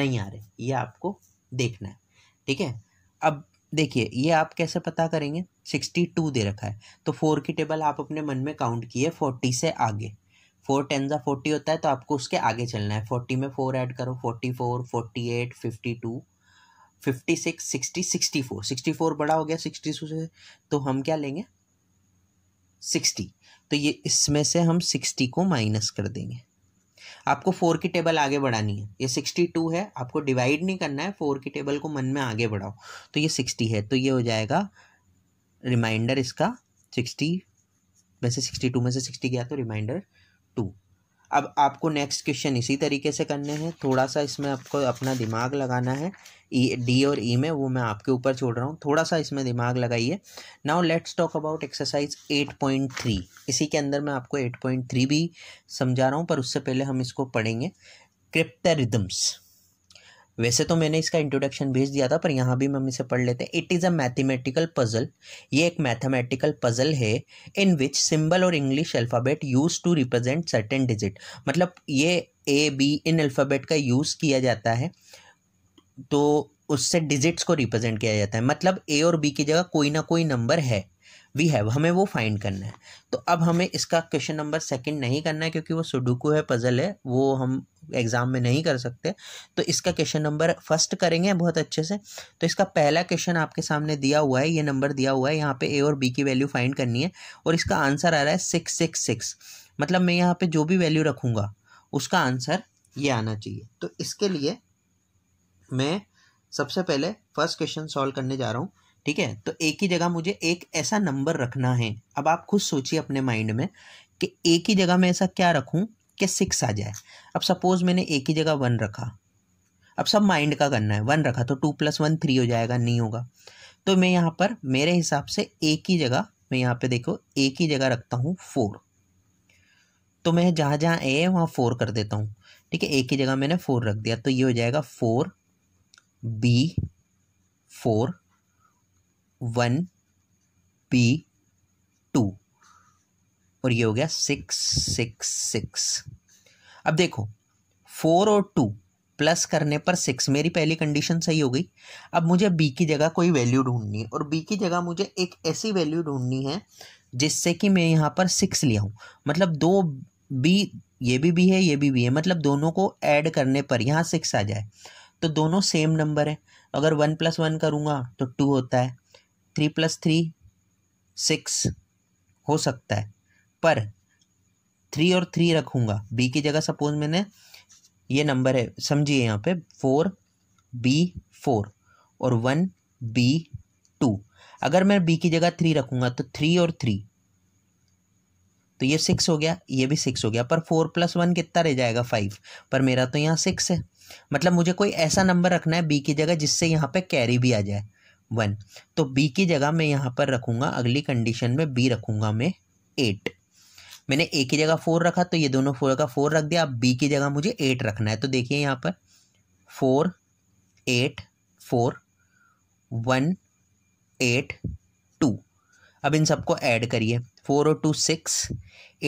नहीं आ रहे ये आपको देखना है ठीक है अब देखिए ये आप कैसे पता करेंगे सिक्सटी टू दे रखा है तो फोर की टेबल आप अपने मन में काउंट किए फोर्टी से आगे फोर टेन ज़ा फोर्टी होता है तो आपको उसके आगे चलना है फोर्टी में फ़ोर ऐड करो forty four forty eight fifty two fifty six sixty sixty four sixty four बड़ा हो गया सिक्सटी टू से तो हम क्या लेंगे सिक्सटी तो ये इसमें से हम सिक्सटी को माइनस कर देंगे आपको फोर की टेबल आगे बढ़ानी है ये सिक्सटी टू है आपको डिवाइड नहीं करना है फोर की टेबल को मन में आगे बढ़ाओ तो ये सिक्सटी है तो ये हो जाएगा रिमाइंडर इसका सिक्सटी में से सिक्सटी टू में से सिक्सटी गया तो रिमाइंडर टू अब आपको नेक्स्ट क्वेश्चन इसी तरीके से करने हैं थोड़ा सा इसमें आपको अपना दिमाग लगाना है ई e, डी और ई e में वो मैं आपके ऊपर छोड़ रहा हूँ थोड़ा सा इसमें दिमाग लगाइए now let's talk about exercise eight point three इसी के अंदर मैं आपको एट पॉइंट थ्री भी समझा रहा हूँ पर उससे पहले हम इसको पढ़ेंगे क्रिप्टरिदम्स वैसे तो मैंने इसका इंट्रोडक्शन भेज दिया था पर यहाँ भी हम इसे पढ़ लेते हैं it is a mathematical puzzle ये एक मैथमेटिकल पजल है इन विच सिंबल और English alphabet use to represent certain digit मतलब ये ए बी इन अल्फ़ाबेट का यूज़ किया जाता है तो उससे डिजिट्स को रिप्रेजेंट किया जाता है मतलब ए और बी की जगह कोई ना कोई नंबर है वी हैव हमें वो फाइंड करना है तो अब हमें इसका क्वेश्चन नंबर सेकंड नहीं करना है क्योंकि वो सुडुकू है पजल है वो हम एग्ज़ाम में नहीं कर सकते तो इसका क्वेश्चन नंबर फर्स्ट करेंगे बहुत अच्छे से तो इसका पहला क्वेश्चन आपके सामने दिया हुआ है ये नंबर दिया हुआ है यहाँ पे ए और बी की वैल्यू फाइंड करनी है और इसका आंसर आ रहा है सिक्स सिक्स सिक्स मतलब मैं यहाँ पर जो भी वैल्यू रखूँगा उसका आंसर ये आना चाहिए तो इसके लिए मैं सबसे पहले फर्स्ट क्वेश्चन सॉल्व करने जा रहा हूँ ठीक है तो एक ही जगह मुझे एक ऐसा नंबर रखना है अब आप खुद सोचिए अपने माइंड में कि एक ही जगह मैं ऐसा क्या रखूँ कि सिक्स आ जाए अब सपोज़ मैंने एक ही जगह वन रखा अब सब माइंड का करना है वन रखा तो टू प्लस वन थ्री हो जाएगा नहीं होगा तो मैं यहाँ पर मेरे हिसाब से एक ही जगह मैं यहाँ पे देखो एक ही जगह रखता हूँ फोर तो मैं जहाँ जहाँ ए है वहाँ फोर कर देता हूँ ठीक है एक ही जगह मैंने फोर रख दिया तो ये हो जाएगा four B four one B two और ये हो गया सिक्स सिक्स सिक्स अब देखो फोर और टू प्लस करने पर सिक्स मेरी पहली कंडीशन सही हो गई अब मुझे बी की जगह कोई वैल्यू ढूंढनी है और बी की जगह मुझे एक ऐसी वैल्यू ढूंढनी है जिससे कि मैं यहाँ पर सिक्स लिया हूँ मतलब दो बी ये भी बी है ये भी बी है मतलब दोनों को ऐड करने पर यहाँ सिक्स आ जाए तो दोनों सेम नंबर है अगर वन प्लस वन करूँगा तो टू होता है थ्री प्लस थ्री सिक्स हो सकता है पर थ्री और थ्री रखूँगा बी की जगह सपोज मैंने ये नंबर है समझिए यहाँ पे फोर बी फोर और वन बी टू अगर मैं बी की जगह थ्री रखूँगा तो थ्री और थ्री तो ये सिक्स हो गया ये भी सिक्स हो गया पर फोर प्लस वन कितना रह जाएगा फाइव पर मेरा तो यहाँ सिक्स है मतलब मुझे कोई ऐसा नंबर रखना है बी की जगह जिससे यहाँ पे कैरी भी आ जाए वन तो बी की जगह मैं यहाँ पर रखूँगा अगली कंडीशन में बी रखूँगा मैं एट मैंने ए की जगह फोर रखा तो ये दोनों फोर का फोर रख दिया अब बी की जगह मुझे एट रखना है तो देखिए यहाँ पर four eight four one eight two अब इन सबको ऐड करिए फोर और टू सिक्स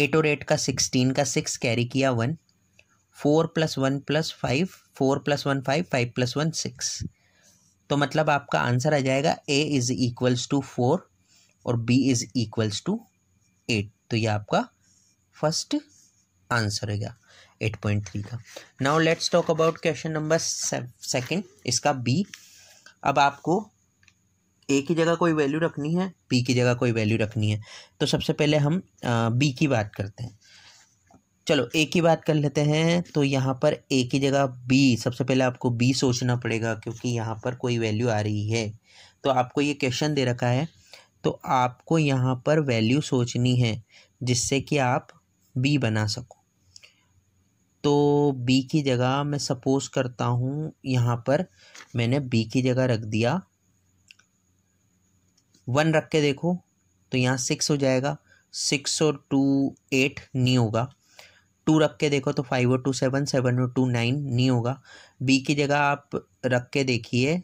एट और एट का सिक्सटीन का सिक्स कैरी किया one four plus one plus five four plus one five five plus one six तो मतलब आपका आंसर आ जाएगा A is equals to four और B is equals to eight तो ये आपका फर्स्ट आंसर होगा एट पॉइंट थ्री का now let's talk about question number second इसका बी अब आपको ए की जगह कोई वैल्यू रखनी है बी की जगह कोई वैल्यू रखनी है तो सबसे पहले हम बी की बात करते हैं चलो ए की बात कर लेते हैं तो यहाँ पर ए की जगह बी सबसे पहले आपको बी सोचना पड़ेगा क्योंकि यहाँ पर कोई वैल्यू आ रही है तो आपको ये क्वेश्चन दे रखा है तो आपको यहाँ पर वैल्यू सोचनी है जिससे कि आप बी बना सको तो बी की जगह मैं सपोज़ करता हूँ यहाँ पर मैंने बी की जगह रख दिया वन रख के देखो तो यहाँ सिक्स हो जाएगा सिक्स और टू एट नहीं होगा टू रख के देखो तो फाइव और टू सेवन सेवन और टू नाइन नहीं होगा बी की जगह आप रख के देखिए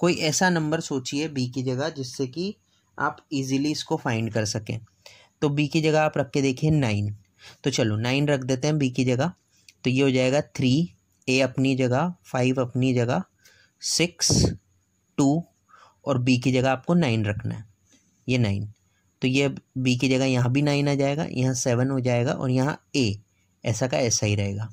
कोई ऐसा नंबर सोचिए बी की जगह जिससे कि आप इजीली इसको फाइंड कर सकें तो बी की जगह आप रख के देखिए नाइन तो चलो नाइन रख देते हैं बी की जगह तो ये हो जाएगा थ्री ए अपनी जगह फाइव अपनी जगह सिक्स टू और बी की जगह आपको नाइन रखना है ये नाइन तो ये बी की जगह यहाँ भी नाइन आ जाएगा यहाँ सेवन हो जाएगा और यहाँ ए ऐसा का ऐसा ही रहेगा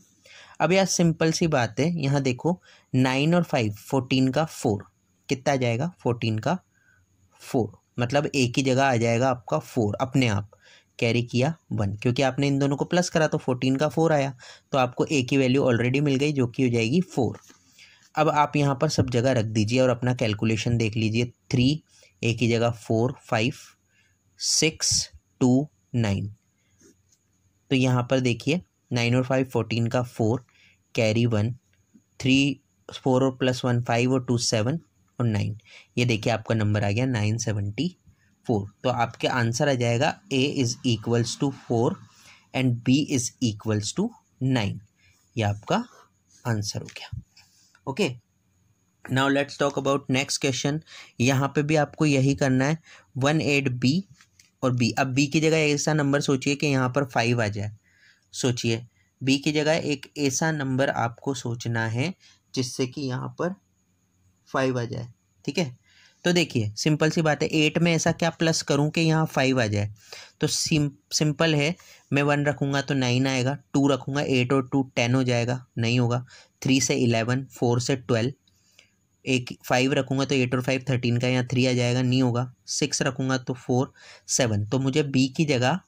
अब यार सिंपल सी बात है यहाँ देखो नाइन और फाइव फोर्टीन का फोर कितना आ जाएगा फोर्टीन का फोर मतलब ए की जगह आ जाएगा आपका फोर अपने आप कैरी किया वन क्योंकि आपने इन दोनों को प्लस करा तो फोर्टीन का फोर आया तो आपको ए की वैल्यू ऑलरेडी मिल गई जो कि हो जाएगी फोर अब आप यहाँ पर सब जगह रख दीजिए और अपना कैलकुलेशन देख लीजिए थ्री एक ही जगह four five six two nine तो यहाँ पर देखिए नाइन और फाइव फोर्टीन का four carry one three four और प्लस वन फाइव और टू सेवन और नाइन ये देखिए आपका नंबर आ गया नाइन सेवेंटी फोर तो आपके आंसर आ जाएगा A is equals to four and B is equals to nine ये आपका आंसर हो गया okay now let's talk about next question यहाँ पे भी आपको यही करना है वन एट बी और बी अब बी की जगह ऐसा नंबर सोचिए कि यहाँ पर फाइव आ जाए सोचिए बी की जगह एक ऐसा नंबर आपको सोचना है जिससे कि यहाँ पर फाइव आ जाए ठीक है तो देखिए सिंपल सी बात है एट में ऐसा क्या प्लस करूँ कि यहाँ फाइव आ जाए तो सिम सिंपल है मैं वन रखूँगा तो नाइन आएगा टू रखूँगा एट और टू टेन हो जाएगा नहीं होगा थ्री से इलेवन फोर से ट्वेल्व एक फाइव रखूँगा तो एट और फाइव थर्टीन का यहाँ थ्री आ जाएगा नहीं होगा सिक्स रखूँगा तो फोर सेवन तो मुझे बी की जगह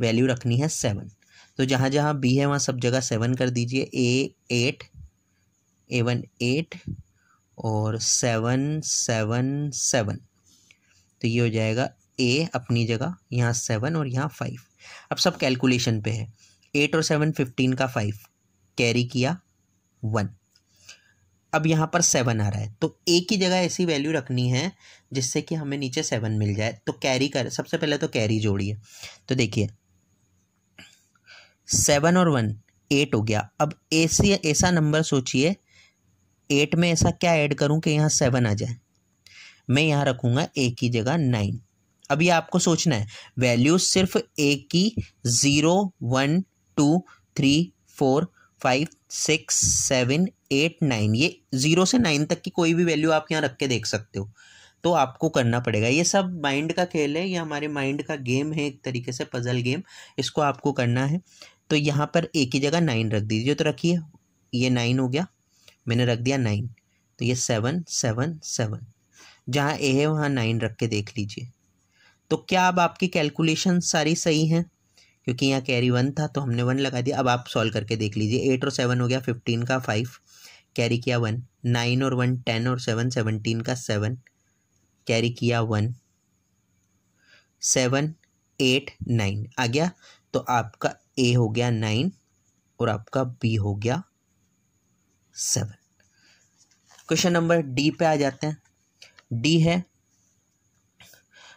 वैल्यू रखनी है सेवन तो जहाँ जहाँ बी है वहाँ सब जगह सेवन कर दीजिए A eight A one eight और सेवन सेवन सेवन तो ये हो जाएगा ए अपनी जगह यहाँ सेवन और यहाँ फाइव अब सब कैलकुलेशन पे है एट और सेवन फिफ्टीन का फाइव कैरी किया वन अब यहाँ पर सेवन आ रहा है तो ए की जगह ऐसी वैल्यू रखनी है जिससे कि हमें नीचे सेवन मिल जाए तो कैरी कर सबसे पहले तो कैरी जोड़िए तो देखिए सेवन और वन एट हो गया अब ऐसी ऐसा नंबर सोचिए एट में ऐसा क्या ऐड करूं कि यहाँ सेवन आ जाए मैं यहाँ रखूँगा ए की जगह नाइन अब ये आपको सोचना है वैल्यू सिर्फ ए की zero one two three four five six seven eight nine ये ज़ीरो से नाइन तक की कोई भी वैल्यू आप यहाँ रख के देख सकते हो तो आपको करना पड़ेगा ये सब माइंड का खेल है ये हमारे माइंड का गेम है एक तरीके से पजल गेम इसको आपको करना है तो यहाँ पर एक ही जगह नाइन रख दीजिए तो रखिए ये नाइन हो गया मैंने रख दिया नाइन तो ये सेवन सेवन सेवन जहाँ ए है वहाँ नाइन रख के देख लीजिए तो क्या अब आपकी कैलकुलेशन सारी सही हैं क्योंकि यहाँ कैरी वन था तो हमने वन लगा दिया अब आप सॉल्व करके देख लीजिए एट और सेवन हो गया फिफ्टीन का फाइव कैरी किया वन नाइन और वन टेन और सेवन सेवनटीन का सेवन कैरी किया वन सेवन एट नाइन आ गया तो आपका ए हो गया नाइन और आपका बी हो गया सेवन क्वेश्चन नंबर डी पे आ जाते हैं डी है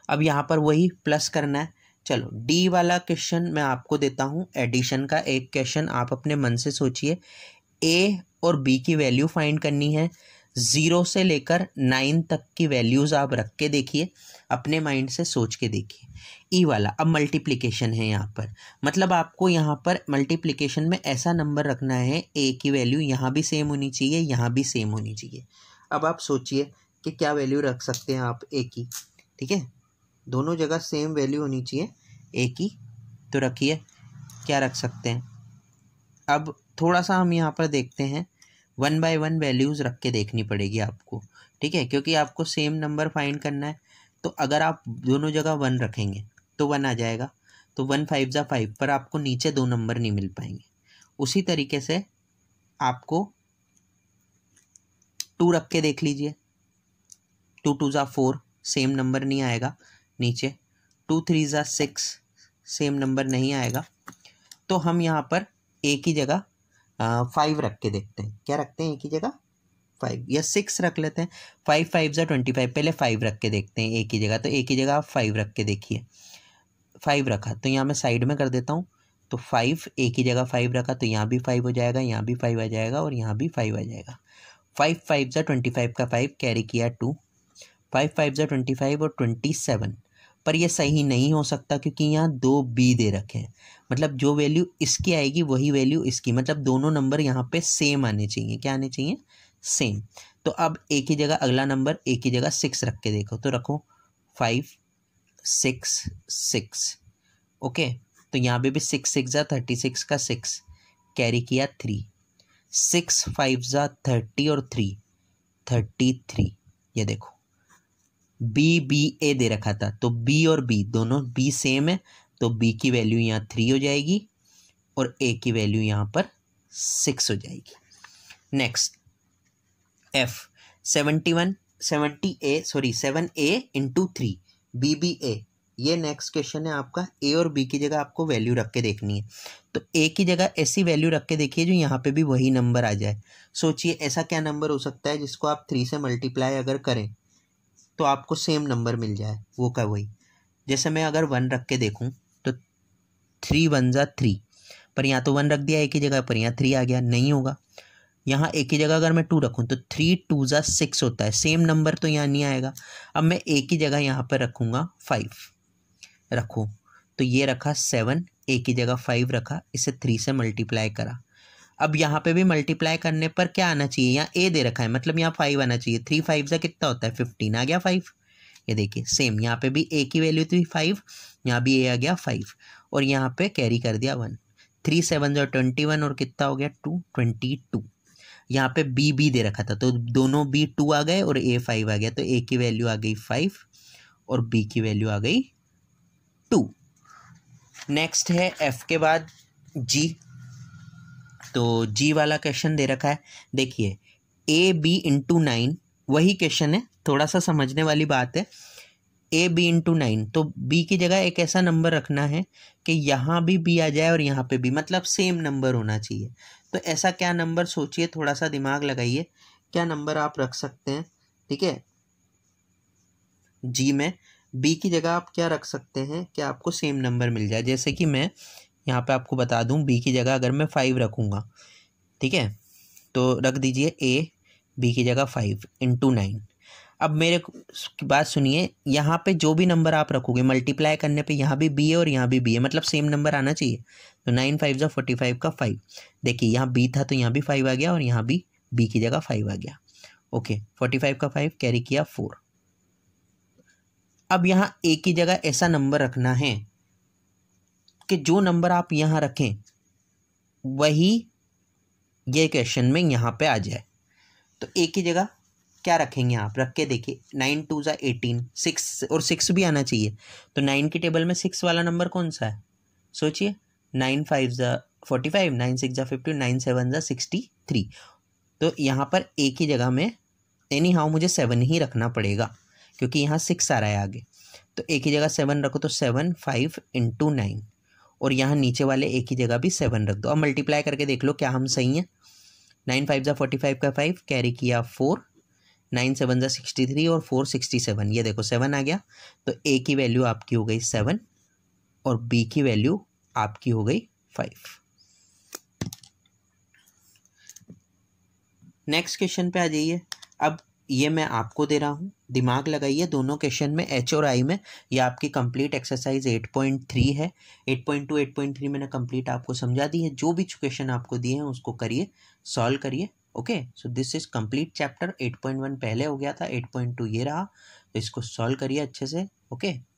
अब यहाँ पर वही प्लस करना है चलो डी वाला क्वेश्चन मैं आपको देता हूँ एडिशन का एक क्वेश्चन आप अपने मन से सोचिए ए और बी की वैल्यू फाइंड करनी है ज़ीरो से लेकर नाइन तक की वैल्यूज़ आप रख के देखिए अपने माइंड से सोच के देखिए ई e वाला अब मल्टीप्लिकेशन है यहाँ पर मतलब आपको यहाँ पर मल्टीप्लिकेशन में ऐसा नंबर रखना है ए की वैल्यू यहाँ भी सेम होनी चाहिए यहाँ भी सेम होनी चाहिए अब आप सोचिए कि क्या वैल्यू रख सकते हैं आप ए की ठीक है दोनों जगह सेम वैल्यू होनी चाहिए एक ही तो रखिए क्या रख सकते हैं अब थोड़ा सा हम यहाँ पर देखते हैं वन बाय वन वैल्यूज़ रख के देखनी पड़ेगी आपको ठीक है क्योंकि आपको सेम नंबर फाइंड करना है तो अगर आप दोनों जगह वन रखेंगे तो वन आ जाएगा तो वन फाइव ज़ा फाइव पर आपको नीचे दो नंबर नहीं मिल पाएंगे उसी तरीके से आपको टू रख के देख लीजिए टू टू ज़ा फोर सेम नंबर नहीं आएगा नीचे टू थ्री ज़ा सिक्स सेम नंबर नहीं आएगा तो हम यहाँ पर एक ही जगह फाइव रख के देखते हैं क्या रखते हैं एक ही जगह फाइव या सिक्स रख लेते हैं फाइव फाइव या ट्वेंटी फाइव पहले फाइव रख के देखते हैं एक ही जगह तो एक ही जगह आप फाइव रख के देखिए फाइव रखा तो यहाँ मैं साइड में कर देता हूँ तो फाइव एक ही जगह फाइव रखा तो यहाँ भी फाइव हो जाएगा यहाँ भी फाइव आ जाएगा और यहाँ भी फाइव आ जाएगा फाइव फाइव या ट्वेंटी फाइव का फाइव कैरी किया टू फाइव फाइव या ट्वेंटी फाइव और ट्वेंटी सेवन पर ये सही नहीं हो सकता क्योंकि यहाँ दो बी दे रखे हैं मतलब जो वैल्यू इसकी आएगी वही वैल्यू इसकी मतलब दोनों नंबर यहाँ पे सेम आने चाहिए क्या आने चाहिए सेम तो अब एक ही जगह अगला नंबर एक ही जगह सिक्स रख के देखो तो रखो फाइव सिक्स सिक्स ओके तो यहाँ पे भी सिक्स सिक्स जा थर्टी सिक्स का सिक्स कैरी किया थ्री सिक्स फाइव जा थर्टी और थ्री थर्टी थ्री ये देखो बी बी ए दे रखा था तो बी और बी दोनों बी सेम है तो बी की वैल्यू यहाँ थ्री हो जाएगी और ए की वैल्यू यहाँ पर सिक्स हो जाएगी next F seventy one seventy A sorry seven A into three B B A ये नेक्स्ट क्वेश्चन है आपका ए और बी की जगह आपको वैल्यू रख के देखनी है तो ए की जगह ऐसी वैल्यू रख के देखिए जो यहाँ पे भी वही नंबर आ जाए सोचिए ऐसा क्या नंबर हो सकता है जिसको आप थ्री से मल्टीप्लाई अगर करें तो आपको सेम नंबर मिल जाए वो का वही जैसे मैं अगर वन रख के देखूँ तो थ्री वन ज़ा थ्री पर यहाँ तो वन रख दिया एक ही जगह पर यहाँ थ्री आ गया नहीं होगा यहाँ एक ही जगह अगर मैं टू रखूँ तो थ्री टू ज़ा सिक्स होता है सेम नंबर तो यहाँ नहीं आएगा अब मैं एक ही जगह यहाँ पर रखूँगा फाइव रखूँ तो ये रखा सेवन एक ही जगह फाइव रखा इसे थ्री से मल्टीप्लाई करा अब यहाँ पे भी मल्टीप्लाई करने पर क्या आना चाहिए यहाँ ए दे रखा है मतलब यहाँ फाइव आना चाहिए थ्री फाइव सा कितना होता है फिफ्टीन आ गया फाइव ये देखिए सेम यहाँ पे भी ए की वैल्यू थी फाइव यहाँ भी ए आ गया फाइव और यहाँ पे कैरी कर दिया वन थ्री सेवन जो ट्वेंटी वन और कितना हो गया टू ट्वेंटी टू यहाँ पे बी बी दे रखा था तो दोनों बी टू आ गए और ए फाइव आ गया तो ए की वैल्यू आ गई फाइव और बी की वैल्यू आ गई टू नेक्स्ट है एफ के बाद जी तो जी वाला क्वेश्चन दे रखा है देखिए ए बी इंटू नाइन वही क्वेश्चन है थोड़ा सा समझने वाली बात है ए बी इंटू नाइन तो बी की जगह एक ऐसा नंबर रखना है कि यहाँ भी बी आ जाए और यहाँ पे भी मतलब सेम नंबर होना चाहिए तो ऐसा क्या नंबर सोचिए थोड़ा सा दिमाग लगाइए क्या नंबर आप रख सकते हैं ठीक है जी में बी की जगह आप क्या रख सकते हैं कि आपको सेम नंबर मिल जाए जैसे कि मैं यहाँ पे आपको बता दूँ बी की जगह अगर मैं फ़ाइव रखूँगा ठीक है तो रख दीजिए ए बी की जगह फाइव इंटू नाइन अब मेरे बात सुनिए यहाँ पे जो भी नंबर आप रखोगे मल्टीप्लाई करने पे यहाँ भी बी है और यहाँ भी बी है मतलब सेम नंबर आना चाहिए तो नाइन फाइव जो फोर्टी फाइव का फाइव देखिए यहाँ बी था तो यहाँ भी फाइव आ गया और यहाँ भी बी की जगह फाइव आ गया ओके फोर्टी फाइव का फाइव कैरी किया फोर अब यहाँ ए की जगह ऐसा नंबर रखना है कि जो नंबर आप यहाँ रखें वही ये क्वेश्चन में यहाँ पे आ जाए तो एक ही जगह क्या रखेंगे आप रख के देखिए नाइन टू ज़ा एटीन सिक्स और सिक्स भी आना चाहिए तो नाइन की टेबल में सिक्स वाला नंबर कौन सा है सोचिए नाइन फाइव ज़ा फोर्टी फाइव नाइन सिक्स ज़ा फिफ्टी नाइन सेवन ज़ा सिक्सटी थ्री तो यहाँ पर एक ही जगह में एनी हाउ मुझे सेवन ही रखना पड़ेगा क्योंकि यहाँ सिक्स आ रहा है आगे तो एक ही जगह सेवन रखो तो सेवन फाइव इंटू नाइन और यहाँ नीचे वाले एक ही जगह भी सेवन रख दो अब मल्टीप्लाई करके देख लो क्या हम सही हैं नाइन फाइव ज़ा फोर्टी फाइव का फाइव कैरी किया फोर नाइन सेवन ज़ा सिक्सटी थ्री और फोर सिक्सटी सेवन ये देखो सेवन आ गया तो ए की वैल्यू आपकी हो गई सेवन और बी की वैल्यू आपकी हो गई फाइव नेक्स्ट क्वेश्चन पे आ जाइए अब ये मैं आपको दे रहा हूँ दिमाग लगाइए दोनों क्वेश्चन में एच और आई में ये आपकी कंप्लीट एक्सरसाइज 8.3 है 8.2 8.3 मैंने कंप्लीट आपको समझा दी है जो भी क्वेश्चन आपको दिए हैं उसको करिए सॉल्व करिए okay so this is complete chapter 8.1 पहले हो गया था 8.2 ये रहा तो इसको सॉल्व करिए अच्छे से ओके okay?